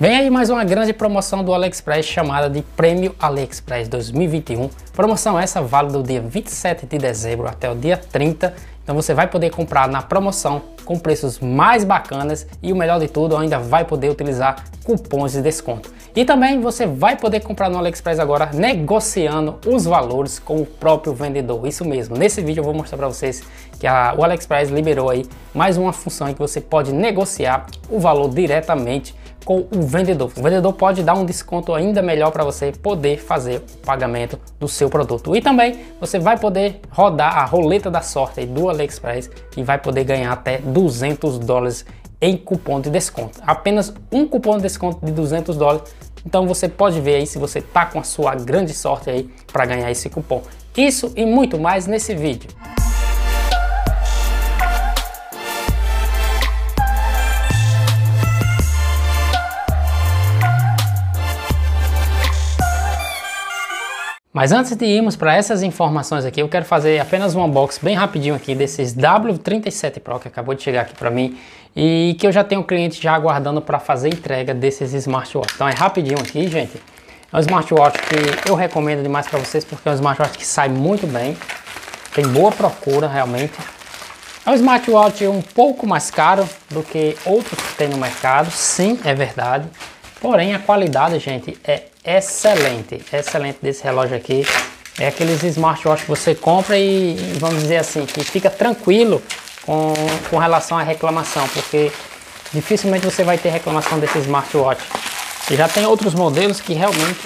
Vem aí mais uma grande promoção do AliExpress chamada de Prêmio AliExpress 2021. Promoção essa válida do dia 27 de dezembro até o dia 30. Então você vai poder comprar na promoção com preços mais bacanas e o melhor de tudo, ainda vai poder utilizar cupons de desconto. E também você vai poder comprar no AliExpress agora negociando os valores com o próprio vendedor. Isso mesmo. Nesse vídeo eu vou mostrar para vocês que a, o AliExpress liberou aí mais uma função em que você pode negociar o valor diretamente com o vendedor. O vendedor pode dar um desconto ainda melhor para você poder fazer o pagamento do seu produto. E também você vai poder rodar a roleta da sorte do AliExpress e vai poder ganhar até 200 dólares em cupom de desconto. Apenas um cupom de desconto de 200 dólares. Então você pode ver aí se você tá com a sua grande sorte aí para ganhar esse cupom. Isso e muito mais nesse vídeo. Mas antes de irmos para essas informações aqui, eu quero fazer apenas um unboxing bem rapidinho aqui desses W37 Pro que acabou de chegar aqui para mim e que eu já tenho cliente já aguardando para fazer entrega desses smartwatches. Então é rapidinho aqui, gente. É um smartwatch que eu recomendo demais para vocês porque é um smartwatch que sai muito bem, tem boa procura realmente. É um smartwatch um pouco mais caro do que outros que tem no mercado, sim, é verdade Porém, a qualidade, gente, é excelente. Excelente desse relógio aqui. É aqueles smartwatch que você compra e, vamos dizer assim, que fica tranquilo com, com relação à reclamação, porque dificilmente você vai ter reclamação desse smartwatch. E já tem outros modelos que realmente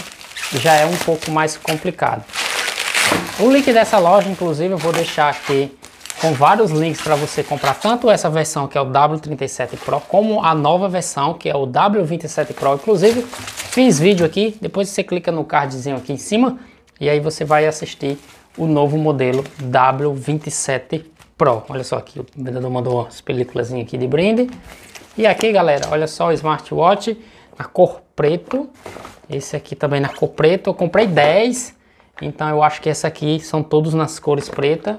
já é um pouco mais complicado. O link dessa loja, inclusive, eu vou deixar aqui com vários links para você comprar tanto essa versão que é o W37 Pro, como a nova versão que é o W27 Pro. Inclusive, fiz vídeo aqui, depois você clica no cardzinho aqui em cima e aí você vai assistir o novo modelo W27 Pro. Olha só aqui, o vendedor mandou as películas aqui de brinde. E aqui, galera, olha só o smartwatch na cor preto. Esse aqui também na cor preto. Eu comprei 10. Então eu acho que essa aqui são todos nas cores preta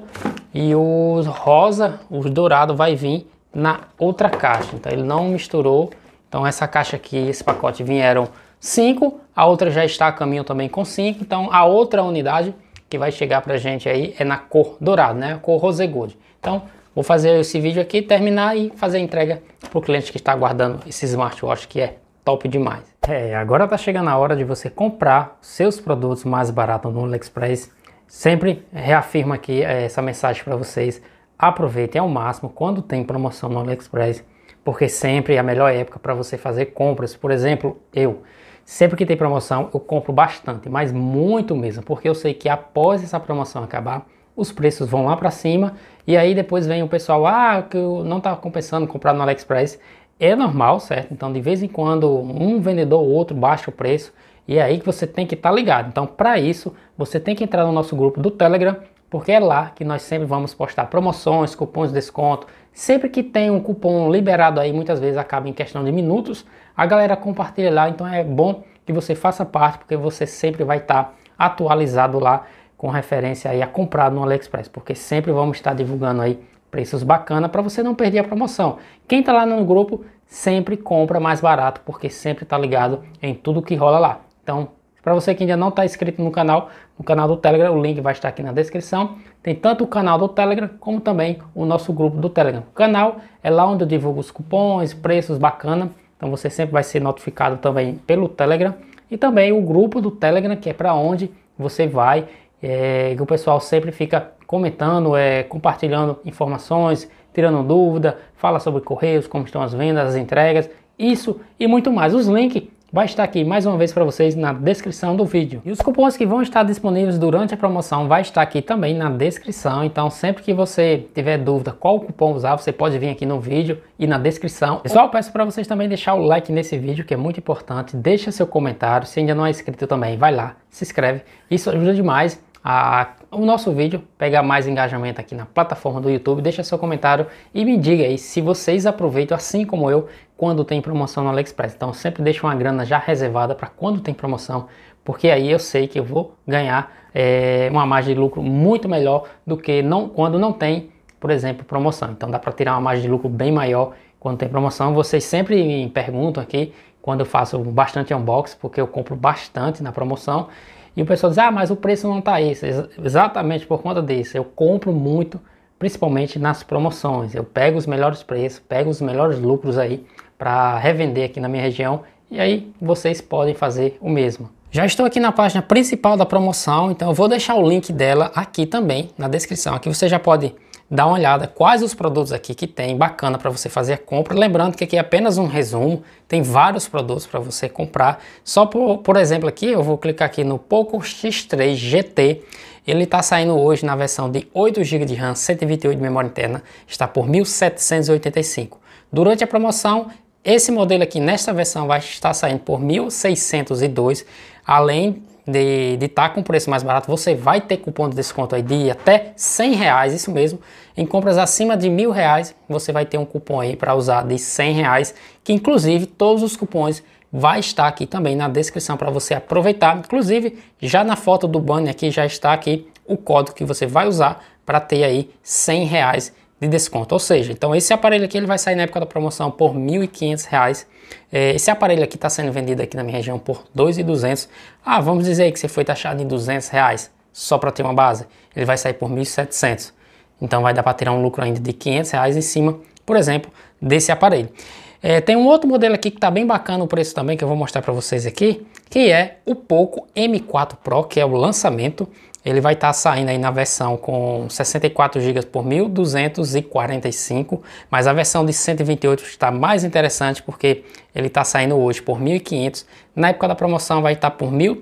e os rosa, os dourado vai vir na outra caixa. Então ele não misturou. Então essa caixa aqui, esse pacote vieram 5, a outra já está a caminho também com 5. Então a outra unidade que vai chegar pra gente aí é na cor dourado, né? A cor rose gold. Então vou fazer esse vídeo aqui, terminar e fazer a entrega pro cliente que está aguardando esse smartwatch que é top demais. É, agora tá chegando a hora de você comprar seus produtos mais baratos no AliExpress Sempre reafirmo aqui eh, essa mensagem para vocês. Aproveitem ao máximo quando tem promoção no AliExpress, porque sempre é a melhor época para você fazer compras. Por exemplo, eu sempre que tem promoção eu compro bastante, mas muito mesmo, porque eu sei que após essa promoção acabar, os preços vão lá para cima e aí depois vem o pessoal, ah, que eu não estava compensando comprar no AliExpress. É normal, certo? Então, de vez em quando, um vendedor ou outro baixa o preço e é aí que você tem que estar tá ligado. Então, para isso, você tem que entrar no nosso grupo do Telegram, porque é lá que nós sempre vamos postar promoções, cupons de desconto. Sempre que tem um cupom liberado aí, muitas vezes acaba em questão de minutos, a galera compartilha lá. Então, é bom que você faça parte, porque você sempre vai estar tá atualizado lá com referência aí a comprar no AliExpress, porque sempre vamos estar divulgando aí preços bacana para você não perder a promoção. Quem está lá no grupo sempre compra mais barato, porque sempre está ligado em tudo que rola lá. Então, para você que ainda não está inscrito no canal, no canal do Telegram, o link vai estar aqui na descrição. Tem tanto o canal do Telegram como também o nosso grupo do Telegram. O canal é lá onde eu divulgo os cupons, preços bacana. Então você sempre vai ser notificado também pelo Telegram e também o grupo do Telegram, que é para onde você vai. É, o pessoal sempre fica comentando, é, compartilhando informações, tirando dúvida, fala sobre correios, como estão as vendas, as entregas, isso e muito mais. Os links vai estar aqui mais uma vez para vocês na descrição do vídeo. E os cupons que vão estar disponíveis durante a promoção vai estar aqui também na descrição, então sempre que você tiver dúvida qual cupom usar, você pode vir aqui no vídeo e na descrição. Pessoal, peço para vocês também deixar o like nesse vídeo, que é muito importante, deixa seu comentário, se ainda não é inscrito também, vai lá, se inscreve, isso ajuda demais a, o nosso vídeo, pegar mais engajamento aqui na plataforma do YouTube. Deixa seu comentário e me diga aí se vocês aproveitam, assim como eu, quando tem promoção no AliExpress. Então sempre deixo uma grana já reservada para quando tem promoção, porque aí eu sei que eu vou ganhar é, uma margem de lucro muito melhor do que não, quando não tem, por exemplo, promoção. Então dá para tirar uma margem de lucro bem maior quando tem promoção. Vocês sempre me perguntam aqui quando eu faço bastante unboxing, porque eu compro bastante na promoção. E o pessoal diz, ah, mas o preço não está esse. Exatamente por conta disso. Eu compro muito, principalmente nas promoções. Eu pego os melhores preços, pego os melhores lucros aí para revender aqui na minha região. E aí vocês podem fazer o mesmo. Já estou aqui na página principal da promoção, então eu vou deixar o link dela aqui também na descrição. Aqui você já pode dá uma olhada quais os produtos aqui que tem bacana para você fazer a compra. Lembrando que aqui é apenas um resumo, tem vários produtos para você comprar. Só por, por exemplo aqui, eu vou clicar aqui no Poco X3 GT. Ele está saindo hoje na versão de 8 GB de RAM, 128 de memória interna, está por 1785. Durante a promoção, esse modelo aqui nesta versão vai estar saindo por 1602, além de estar tá com preço mais barato, você vai ter cupom de desconto aí de até 100 reais, isso mesmo. Em compras acima de mil reais, você vai ter um cupom aí para usar de 100 reais, que inclusive todos os cupons vai estar aqui também na descrição para você aproveitar. Inclusive, já na foto do banner aqui já está aqui o código que você vai usar para ter aí 100 reais de desconto. Ou seja, então esse aparelho aqui ele vai sair na época da promoção por R$ 1.500. É, esse aparelho aqui está sendo vendido aqui na minha região por R$ 2.200. Ah, vamos dizer que você foi taxado em R$ 200 reais, só para ter uma base. Ele vai sair por R$ 1.700. Então vai dar para tirar um lucro ainda de R$ 500 reais em cima, por exemplo, desse aparelho. É, tem um outro modelo aqui que está bem bacana o preço também, que eu vou mostrar para vocês aqui, que é o Poco M4 Pro, que é o lançamento ele vai estar tá saindo aí na versão com 64 GB por 1.245, mas a versão de 128 está mais interessante porque ele está saindo hoje por 1.500. Na época da promoção vai estar tá por R$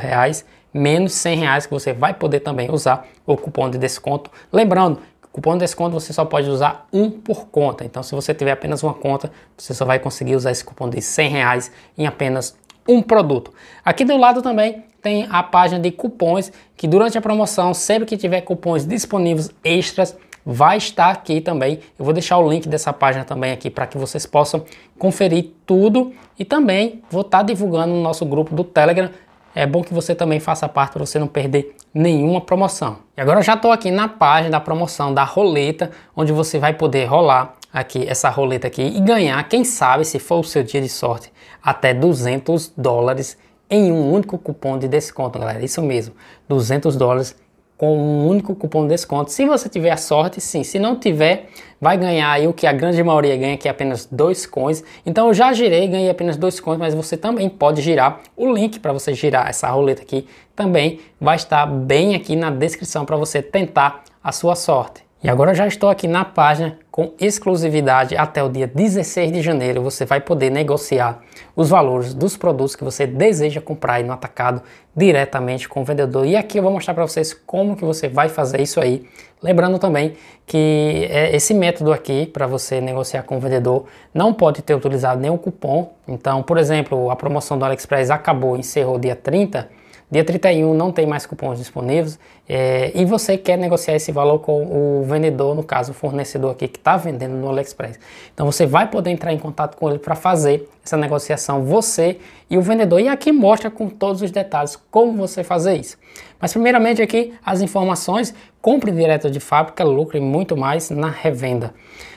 reais, menos R$ 100 reais que você vai poder também usar o cupom de desconto. Lembrando, Cupom de desconto você só pode usar um por conta. Então, se você tiver apenas uma conta, você só vai conseguir usar esse cupom de 100 reais em apenas um produto. Aqui do lado também tem a página de cupons, que durante a promoção, sempre que tiver cupons disponíveis extras, vai estar aqui também. Eu vou deixar o link dessa página também aqui para que vocês possam conferir tudo e também vou estar tá divulgando no nosso grupo do Telegram. É bom que você também faça parte para você não perder nenhuma promoção. E agora eu já estou aqui na página da promoção da roleta, onde você vai poder rolar aqui essa roleta aqui e ganhar, quem sabe, se for o seu dia de sorte, até 200 dólares em um único cupom de desconto, galera. Isso mesmo, 200 dólares com um único cupom de desconto. Se você tiver a sorte, sim. Se não tiver, vai ganhar aí o que a grande maioria ganha, que é apenas dois coins. Então eu já girei, ganhei apenas dois coins, mas você também pode girar. O link para você girar essa roleta aqui também vai estar bem aqui na descrição para você tentar a sua sorte. E agora eu já estou aqui na página com exclusividade até o dia 16 de janeiro. Você vai poder negociar os valores dos produtos que você deseja comprar aí no atacado diretamente com o vendedor. E aqui eu vou mostrar para vocês como que você vai fazer isso aí. Lembrando também que é, esse método aqui para você negociar com o vendedor não pode ter utilizado nenhum cupom. Então, por exemplo, a promoção do AliExpress acabou, encerrou dia 30 Dia 31 não tem mais cupons disponíveis é, e você quer negociar esse valor com o vendedor, no caso o fornecedor aqui que está vendendo no AliExpress. Então você vai poder entrar em contato com ele para fazer essa negociação você e o vendedor. E aqui mostra com todos os detalhes como você fazer isso. Mas primeiramente aqui as informações, compre direto de fábrica, lucre muito mais na revenda.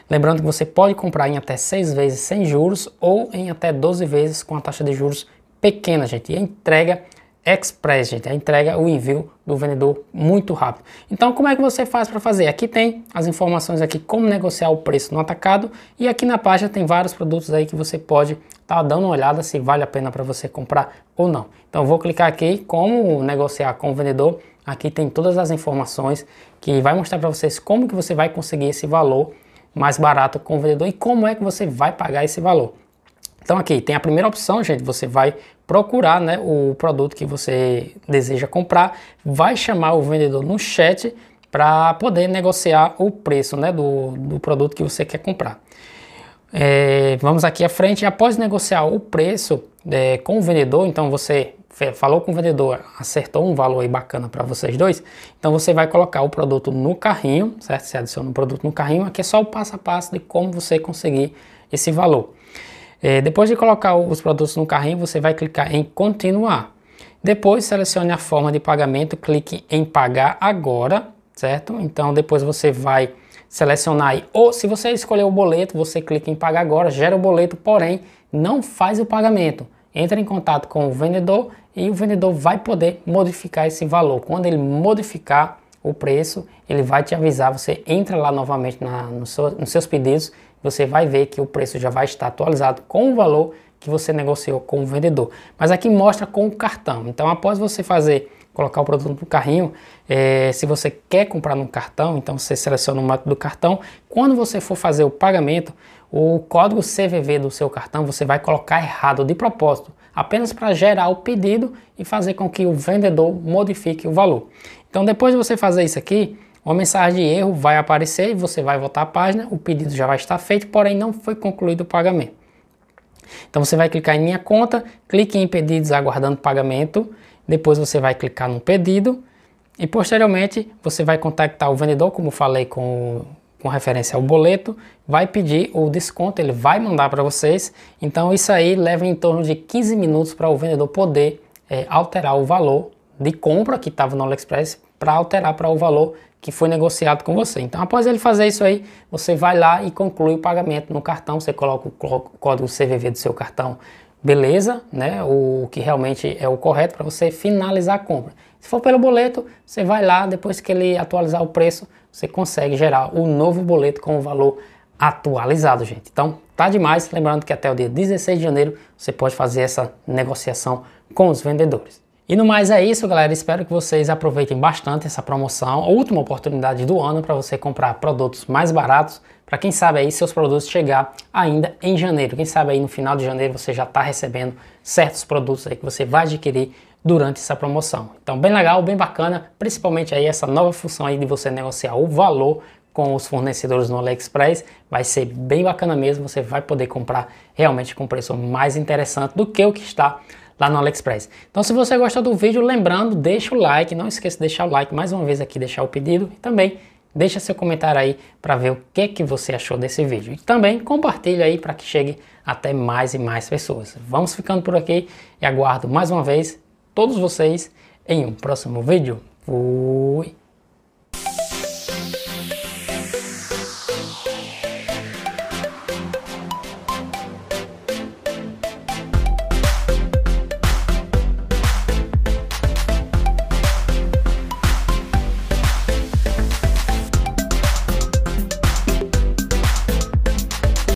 Lembrando que você pode comprar em até 6 vezes sem juros ou em até 12 vezes com a taxa de juros pequena, gente. E entrega express, gente, a entrega, o envio do vendedor muito rápido. Então, como é que você faz para fazer? Aqui tem as informações aqui como negociar o preço no atacado e aqui na página tem vários produtos aí que você pode estar tá dando uma olhada se vale a pena para você comprar ou não. Então, vou clicar aqui como negociar com o vendedor. Aqui tem todas as informações que vai mostrar para vocês como que você vai conseguir esse valor mais barato com o vendedor e como é que você vai pagar esse valor. Então aqui tem a primeira opção, gente, você vai procurar né, o produto que você deseja comprar, vai chamar o vendedor no chat para poder negociar o preço né, do, do produto que você quer comprar. É, vamos aqui à frente, após negociar o preço é, com o vendedor, então você falou com o vendedor, acertou um valor aí bacana para vocês dois, então você vai colocar o produto no carrinho, certo? Você adiciona o produto no carrinho, aqui é só o passo a passo de como você conseguir esse valor. É, depois de colocar os produtos no carrinho, você vai clicar em continuar. Depois selecione a forma de pagamento, clique em pagar agora, certo? Então depois você vai selecionar aí, ou se você escolher o boleto, você clica em pagar agora, gera o boleto, porém não faz o pagamento. Entra em contato com o vendedor e o vendedor vai poder modificar esse valor. Quando ele modificar o preço, ele vai te avisar, você entra lá novamente na, no seu, nos seus pedidos você vai ver que o preço já vai estar atualizado com o valor que você negociou com o vendedor. Mas aqui mostra com o cartão. Então, após você fazer, colocar o produto no carrinho, é, se você quer comprar no cartão, então você seleciona o método do cartão. Quando você for fazer o pagamento, o código CVV do seu cartão você vai colocar errado de propósito, apenas para gerar o pedido e fazer com que o vendedor modifique o valor. Então, depois de você fazer isso aqui, uma mensagem de erro vai aparecer e você vai voltar à página, o pedido já vai estar feito, porém não foi concluído o pagamento. Então você vai clicar em minha conta, clique em pedidos aguardando pagamento, depois você vai clicar no pedido e posteriormente você vai contactar o vendedor, como falei com, com referência ao boleto, vai pedir o desconto, ele vai mandar para vocês. Então isso aí leva em torno de 15 minutos para o vendedor poder é, alterar o valor de compra que estava no AliExpress para alterar para o valor que foi negociado com você. Então, após ele fazer isso aí, você vai lá e conclui o pagamento no cartão, você coloca o código CVV do seu cartão, beleza, né? O que realmente é o correto para você finalizar a compra. Se for pelo boleto, você vai lá, depois que ele atualizar o preço, você consegue gerar o novo boleto com o valor atualizado, gente. Então, tá demais, lembrando que até o dia 16 de janeiro você pode fazer essa negociação com os vendedores. E no mais é isso, galera. Espero que vocês aproveitem bastante essa promoção, a última oportunidade do ano para você comprar produtos mais baratos, para quem sabe aí seus produtos chegar ainda em janeiro. Quem sabe aí no final de janeiro você já está recebendo certos produtos aí que você vai adquirir durante essa promoção. Então, bem legal, bem bacana, principalmente aí essa nova função aí de você negociar o valor com os fornecedores no AliExpress, vai ser bem bacana mesmo, você vai poder comprar realmente com preço mais interessante do que o que está lá no AliExpress. Então, se você gostou do vídeo, lembrando, deixa o like, não esqueça de deixar o like mais uma vez aqui, deixar o pedido e também deixa seu comentário aí para ver o que que você achou desse vídeo. E também compartilha aí para que chegue até mais e mais pessoas. Vamos ficando por aqui e aguardo mais uma vez todos vocês em um próximo vídeo. Fui!